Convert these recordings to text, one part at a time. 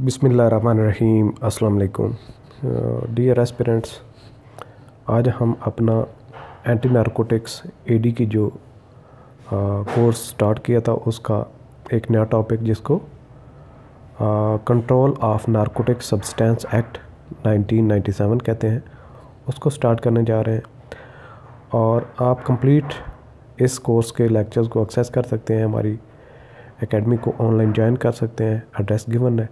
रहीम अस्सलाम dear aspirants आज हम अपना एंटी नारकोटिक्स एडी की जो कोर्स स्टार्ट किया था उसका एक नया टॉपिक जिसको control of narcotics substance act 1997 कहते हैं उसको स्टार्ट करने जा रहे हैं और आप कंप्लीट इस कोर्स के लेक्चर्स को एक्सेस कर सकते हैं हमारी एकेडमी को ऑनलाइन ज्वाइन कर सकते हैं एड्रेस गिवन है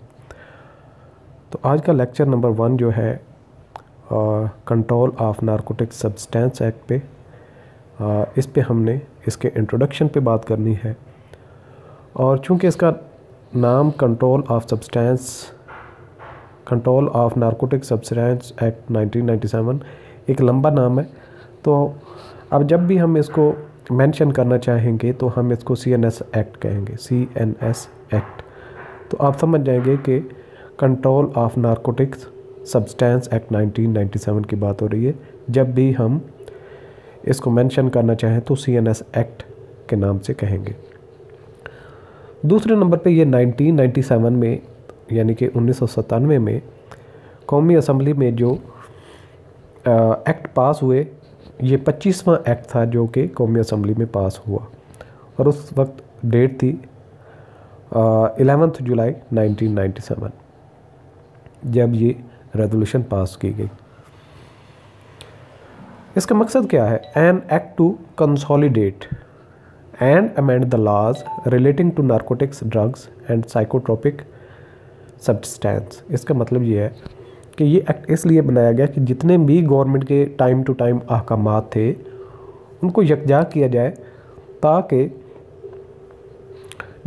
तो आज का लेक्चर नंबर वन जो है control of narcotic substance act पे आ, इस पे हमने इसके इंट्रोडक्शन पे बात करनी है और चूंकि इसका नाम control of substance control of narcotic substance act 1997 एक लंबा नाम है तो अब जब भी हम इसको मेंशन करना चाहेंगे तो हम इसको सी एन एस एक्ट कहेंगे सी एन एस एक्ट तो आप समझ जाएंगे कि control of narcotics substance act 1997 की बात हो रही है जब भी हम इसको मेंशन करना चाहें तो सी एक्ट के नाम से कहेंगे दूसरे नंबर पे ये 1997 में यानी कि उन्नीस में कौमी असम्बली में जो आ, एक्ट पास हुए ये 25वां एक्ट था जो कि कौमी असम्बली में पास हुआ और उस वक्त डेट थी एलेवेंथ जुलाई 1997 जब ये रेजोल्यूशन पास की गई इसका मकसद क्या है an act to consolidate and amend the laws relating to narcotics drugs and psychotropic substance इसका मतलब ये है कि ये एक्ट इसलिए बनाया गया कि जितने भी गवर्नमेंट के टाइम टू टाइम अहकाम थे उनको यकजा किया जाए ताकि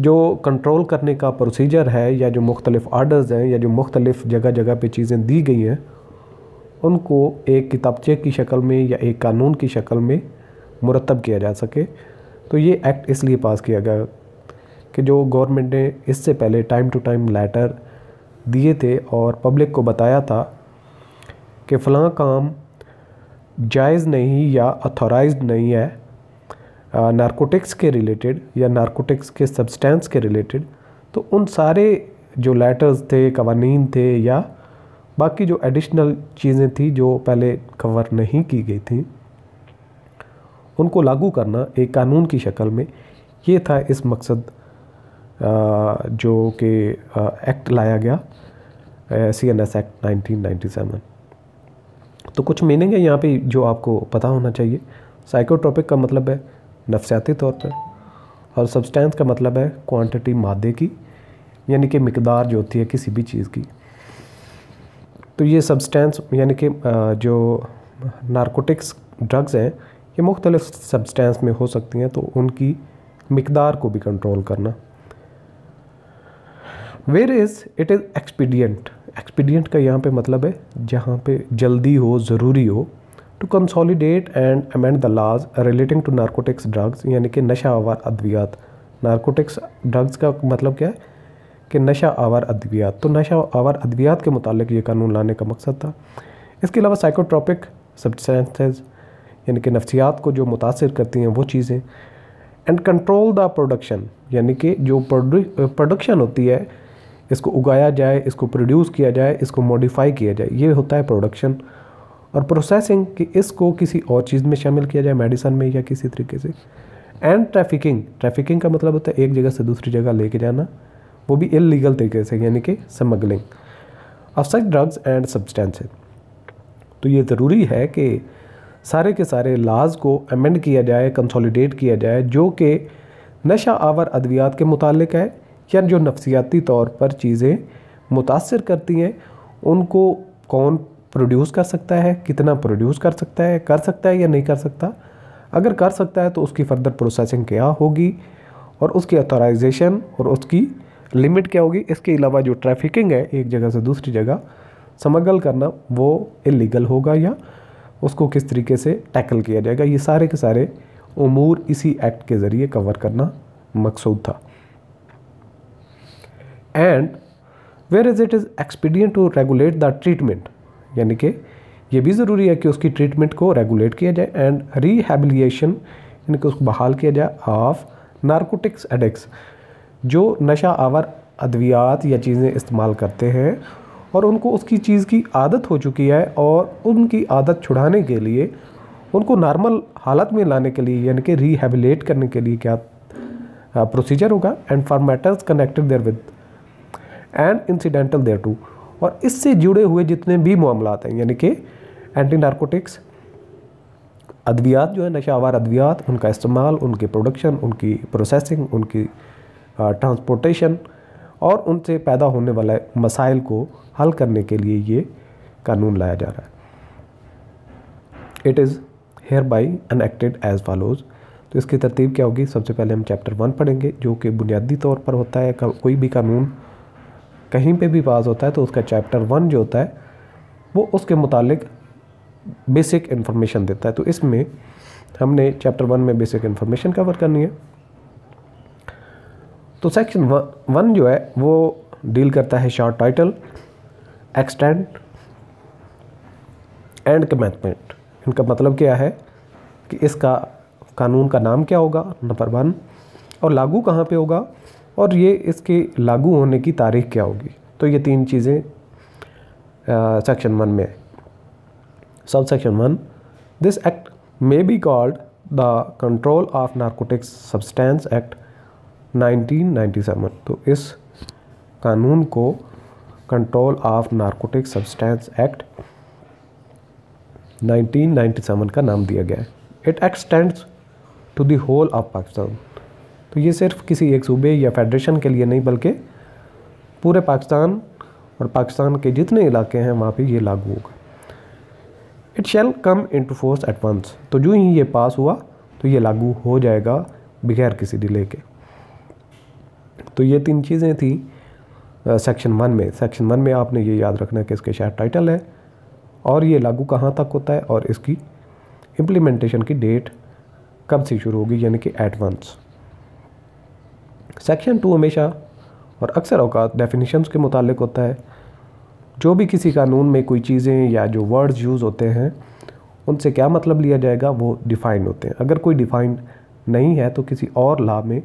जो कंट्रोल करने का प्रोसीजर है या जो मुख्तलिफ आर्डर्स हैं या जो मुख्तलिफ जगह जगह पे चीज़ें दी गई हैं उनको एक किताबचे की शक्ल में या एक कानून की शक्ल में मुरतब किया जा सके तो ये एक्ट इसलिए पास किया गया कि जो गवर्नमेंट ने इससे पहले टाइम टू टाइम लेटर दिए थे और पब्लिक को बताया था कि फ़लाँ काम जायज़ नहीं या अथोराइज नहीं है नारकोटिक्स के रिलेटेड या नारकोटिक्स के सब्सटेंस के रिलेटेड तो उन सारे जो लेटर्स थे कवानीन थे या बाकी जो एडिशनल चीज़ें थी जो पहले कवर नहीं की गई थी उनको लागू करना एक कानून की शक्ल में ये था इस मकसद जो कि एक्ट लाया गया C N S act nineteen तो कुछ मीनिंग है यहाँ पे जो आपको पता होना चाहिए साइकोट्रॉपिक का मतलब है नफसियाती तौर पर और सब्सटेंस का मतलब है क्वांटिटी मादे की यानी कि मकदार जो होती है किसी भी चीज़ की तो ये सब्सटेंस यानी कि जो नारकोटिक्स ड्रग्स हैं ये मुख्तलिफ सब्सटेंस में हो सकती हैं तो उनकी मकदार को भी कंट्रोल करना where is it is expedient expedient का यहाँ पे मतलब है जहाँ पे जल्दी हो ज़रूरी हो to consolidate and amend the laws relating to narcotics drugs यानी कि नशा आवार अद्वियात नारकोटिक्स ड्रग्स का मतलब क्या है कि नशा आवार अद्वियात तो नशा आवार अद्वियात के मुतालिक ये कानून लाने का मकसद था इसके अलावा साइकोट्रॉपिक सब्सटेंसेस यानी कि नफसियात को जो मुतासर करती हैं वो चीज़ें एंड कंट्रोल द प्रोडक्शन यानी कि जो प्रोडक्शन होती है इसको उगाया जाए इसको प्रोड्यूस किया जाए इसको मॉडिफाई किया जाए ये होता है प्रोडक्शन और प्रोसेसिंग कि इसको किसी और चीज़ में शामिल किया जाए मेडिसन में या किसी तरीके से एंड ट्रैफिकिंग ट्रैफिकिंग का मतलब होता है एक जगह से दूसरी जगह लेके जाना वो भी इलीगल तरीके से यानी कि smuggling of such drugs and substances तो ये ज़रूरी है कि सारे के सारे लाज को अमेंड किया जाए कंसोलिडेट किया जाए जो कि नशा आवर अद्वियात के मुतालिक है या जो नफसियाती तौर पर चीज़ें मुतासर करती हैं उनको कौन प्रोड्यूस कर सकता है कितना प्रोड्यूस कर सकता है कर सकता है या नहीं कर सकता अगर कर सकता है तो उसकी फर्दर प्रोसेसिंग क्या होगी और उसकी अथोराइजेशन और उसकी लिमिट क्या होगी इसके अलावा जो ट्रैफिकिंग है एक जगह से दूसरी जगह समगल करना वो इलीगल होगा या उसको किस तरीके से टैकल किया जाएगा ये सारे के सारे उमूर इसी एक्ट के ज़रिए कवर करना मकसूद था and where is it is expedient to regulate the treatment यानी कि ये भी ज़रूरी है कि उसकी ट्रीटमेंट को रेगुलेट किया जाए एंड रिहेबिलिएशन यानी कि उसको बहाल किया जाए ऑफ नारकोटिक्स एडिक्स जो नशा आवर अद्वियात या चीज़ें इस्तेमाल करते हैं और उनको उसकी चीज़ की आदत हो चुकी है और उनकी आदत छुड़ाने के लिए उनको नॉर्मल हालत में लाने के लिए यानी कि रिहेबिलेट करने के लिए क्या प्रोसीजर होगा and for matters connected therewith and incidental thereto और इससे जुड़े हुए जितने भी मामला हैं यानी कि एंटी नारकोटिक्स अद्वियात जो है नशावार अद्वियात उनका इस्तेमाल उनके प्रोडक्शन उनकी प्रोसेसिंग उनकी ट्रांसपोर्टेशन और उनसे पैदा होने वाले मसाइल को हल करने के लिए ये कानून लाया जा रहा है it is hereby enacted as follows तो इसकी तरतीब क्या होगी सबसे पहले हम चैप्टर वन पढ़ेंगे जो कि बुनियादी तौर पर होता है कोई भी कानून कहीं पे भी पास होता है तो उसका चैप्टर वन जो होता है वो उसके मुतालिक बेसिक इन्फॉर्मेशन देता है तो इसमें हमने चैप्टर वन में बेसिक इन्फॉर्मेशन कवर करनी है तो सेक्शन वन जो है वो डील करता है short title extend and commencement इनका मतलब क्या है कि इसका कानून का नाम क्या होगा नंबर वन और लागू कहाँ पे होगा और ये इसके लागू होने की तारीख क्या होगी तो ये तीन चीज़ें सेक्शन वन में है सब section one this act may be called the control of narcotics substance act 1997 तो इस कानून को control of narcotic substance act 1997 का नाम दिया गया है it extends to the whole of Pakistan तो ये सिर्फ किसी एक सूबे या फेडरेशन के लिए नहीं बल्कि पूरे पाकिस्तान और पाकिस्तान के जितने इलाके हैं वहाँ पे ये लागू होगा it shall come into force at once तो जो ही ये पास हुआ तो ये लागू हो जाएगा बगैर किसी डिले के तो ये तीन चीज़ें थी सेक्शन वन में सेक्शन वन में आपने ये याद रखना कि इसके शायद टाइटल है और ये लागू कहाँ तक होता है और इसकी इम्प्लीमेंटेशन की डेट कब से शुरू होगी यानी कि एडवांस सेक्शन टू हमेशा और अक्सर अवकात डेफिनीशंस के मुतालिक होता है जो भी किसी कानून में कोई चीज़ें या जो वर्ड्स यूज़ होते हैं उनसे क्या मतलब लिया जाएगा वो डिफ़ाइंड होते हैं अगर कोई डिफ़ाइंड नहीं है तो किसी और ला में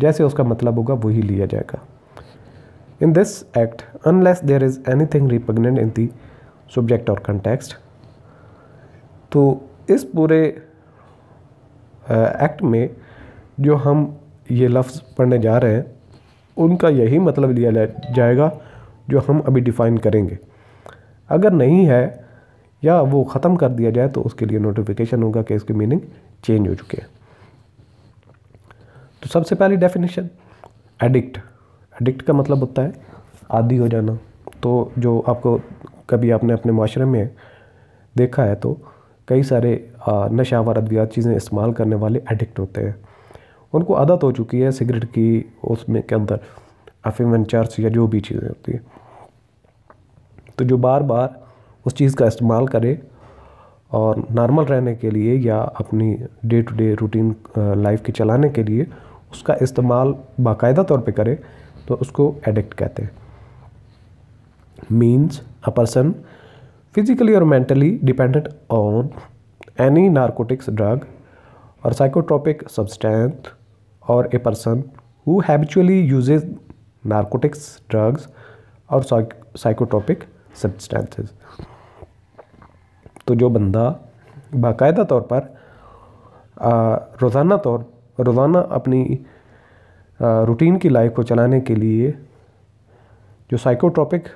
जैसे उसका मतलब होगा वही लिया जाएगा in this act unless there is anything repugnant in the subject or context तो इस पूरे एक्ट में जो हम ये लफ्ज़ पढ़ने जा रहे हैं उनका यही मतलब लिया जाएगा जो हम अभी डिफ़ाइन करेंगे अगर नहीं है या वो ख़त्म कर दिया जाए तो उसके लिए नोटिफिकेशन होगा कि इसकी मीनिंग चेंज हो चुके हैं तो सबसे पहली डेफिनेशन एडिक्ट एडिक्ट का मतलब होता है आदि हो जाना तो जो आपको कभी आपने अपने माशरे में देखा है तो कई सारे नशावर अद्वियात चीज़ें इस्तेमाल करने वाले एडिक्ट होते हैं उनको आदत तो हो चुकी है सिगरेट की उसमें के अंदर अफीम चर्च या जो भी चीज़ें होती है तो जो बार बार उस चीज़ का इस्तेमाल करे और नॉर्मल रहने के लिए या अपनी day to day routine life के चलाने के लिए उसका इस्तेमाल बाकायदा तौर पे करे तो उसको एडिक्ट कहते हैं means a person physically or mentally dependent on any narcotics drug or psychotropic substance or a person who habitually uses narcotics drugs or psychotropic substances तो जो बंदा बाकायदा तौर पर रोज़ाना तौर रोज़ाना अपनी रूटीन की लाइफ को चलाने के लिए जो साइकोट्रॉपिक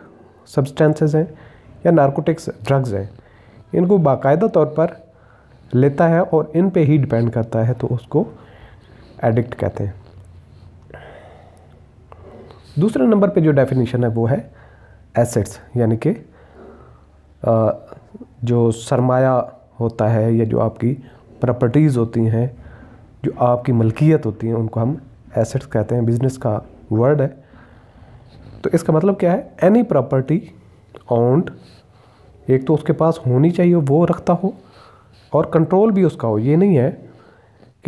सब्सटेंसेस हैं या नार्कोटिक्स ड्रग्स हैं इनको बाकायदा तौर पर लेता है और इन पे ही डिपेंड करता है तो उसको एडिक्ट कहते हैं दूसरे नंबर पे जो डेफिनेशन है वो है एसेट्स यानी कि जो सरमाया होता है या जो आपकी प्रॉपर्टीज़ होती हैं जो आपकी मलकियत होती हैं उनको हम एसेट्स कहते हैं बिजनेस का वर्ड है तो इसका मतलब क्या है एनी प्रॉपर्टी ऑन्ड एक तो उसके पास होनी चाहिए वो रखता हो और कंट्रोल भी उसका हो ये नहीं है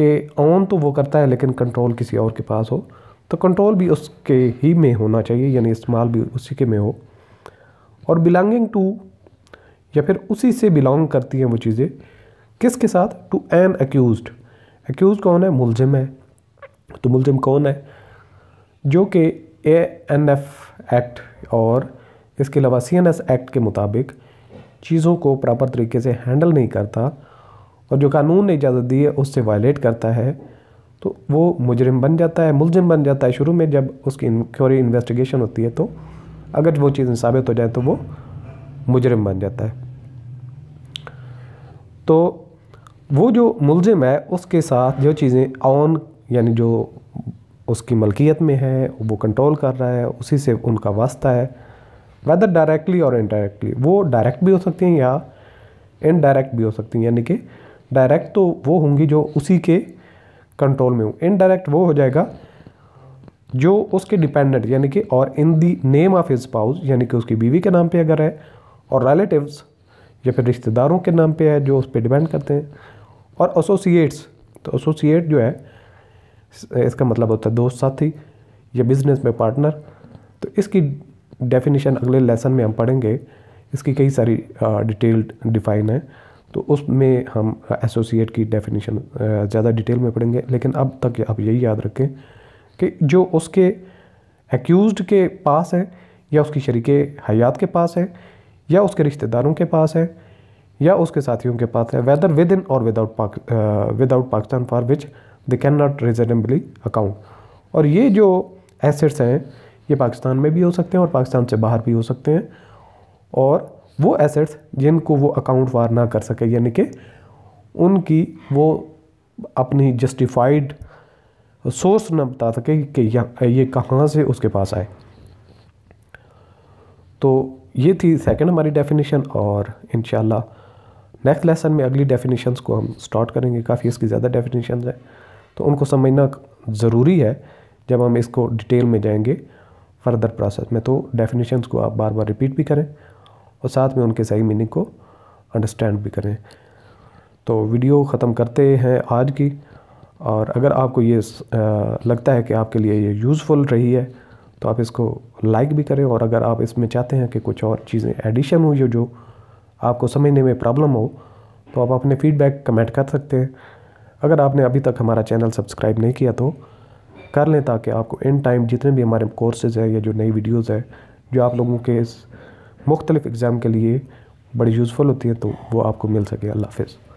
कि ऑन तो वो करता है लेकिन कंट्रोल किसी और के पास हो तो कंट्रोल भी उसके ही में होना चाहिए यानी इस्तेमाल भी उसी के में हो और बिलोंगिंग टू या फिर उसी से बिलोंग करती हैं वो चीज़ें किसके साथ टू एन एक्यूज एक्यूज़ कौन है मुलजिम है तो मुलजिम कौन है जो कि ए एन एफ एक्ट और इसके अलावा सी एन एस एक्ट के मुताबिक चीज़ों को प्रॉपर तरीके से हैंडल नहीं करता और जो कानून ने इजाज़त दी है उससे वायलेट करता है तो वो मुजरिम बन जाता है मुलजिम बन जाता है शुरू में जब उसकी इंक्वायरी इन्वेस्टिगेशन होती है तो अगर वो चीज़ें साबित हो जाए तो वो मुजरिम बन जाता है तो वो जो मुलजिम है उसके साथ जो चीज़ें ऑन यानी जो उसकी मलकियत में है वो कंट्रोल कर रहा है उसी से उनका वास्ता है वेदर डायरेक्टली और इनडायरेक्टली वो डायरेक्ट भी हो सकती हैं या इनडायरेक्ट भी हो सकती हैं यानी कि डायरेक्ट तो वो होंगी जो उसी के कंट्रोल में हो इनडायरेक्ट वो हो जाएगा जो उसके डिपेंडेंट यानी कि or in the name of his spouse यानी कि उसकी बीवी के नाम पे अगर है और रिलेटिव्स या फिर रिश्तेदारों के नाम पे है जो उस पर डिपेंड करते हैं और एसोसिएट्स तो एसोसिएट जो है इसका मतलब होता है दोस्त साथी या बिजनेस में पार्टनर तो इसकी डेफिनेशन अगले लेसन में हम पढ़ेंगे इसकी कई सारी डिटेल्ड डिफाइन है तो उसमें हम एसोसिएट की डेफिनेशन ज़्यादा डिटेल में पढ़ेंगे लेकिन अब तक आप यही याद रखें कि जो उसके एक्यूज़ के पास है या उसकी शरीक हयात के पास है या उसके रिश्तेदारों के पास है या उसके साथियों के पास है weather within or without without Pakistan for which they cannot reasonably account or ये जो एसेट्स हैं ये पाकिस्तान में भी हो सकते हैं और पाकिस्तान से बाहर भी हो सकते हैं और वो एसेट्स जिनको वो अकाउंट वार ना कर सके यानी कि उनकी वो अपनी जस्टिफाइड सोर्स ना बता सके कि ये कहाँ से उसके पास आए तो ये थी सेकंड हमारी डेफिनेशन और इन नेक्स्ट लेसन में अगली डेफिनेशंस को हम स्टार्ट करेंगे काफ़ी इसकी ज़्यादा डेफिनेशन है तो उनको समझना ज़रूरी है जब हम इसको डिटेल में जाएंगे फर्दर प्रोसेस में तो डेफिनेशंस को आप बार बार रिपीट भी करें और साथ में उनके सही मीनिंग को अंडरस्टैंड भी करें तो वीडियो ख़त्म करते हैं आज की और अगर आपको ये लगता है कि आपके लिए ये यूज़फुल रही है तो आप इसको लाइक भी करें और अगर आप इसमें चाहते हैं कि कुछ और चीज़ें एडिशन हो जो जो आपको समझने में प्रॉब्लम हो तो आप अपने फीडबैक कमेंट कर सकते हैं अगर आपने अभी तक हमारा चैनल सब्सक्राइब नहीं किया तो कर लें ताकि आपको इन टाइम जितने भी हमारे कोर्सेज़ हैं या जो नई वीडियोज़ हैं जो आप लोगों के इस मुख्तलिफ़ एग्ज़ाम के लिए बड़ी यूज़फुल होती है तो वो आपको मिल सके अल्लाह हाफिज़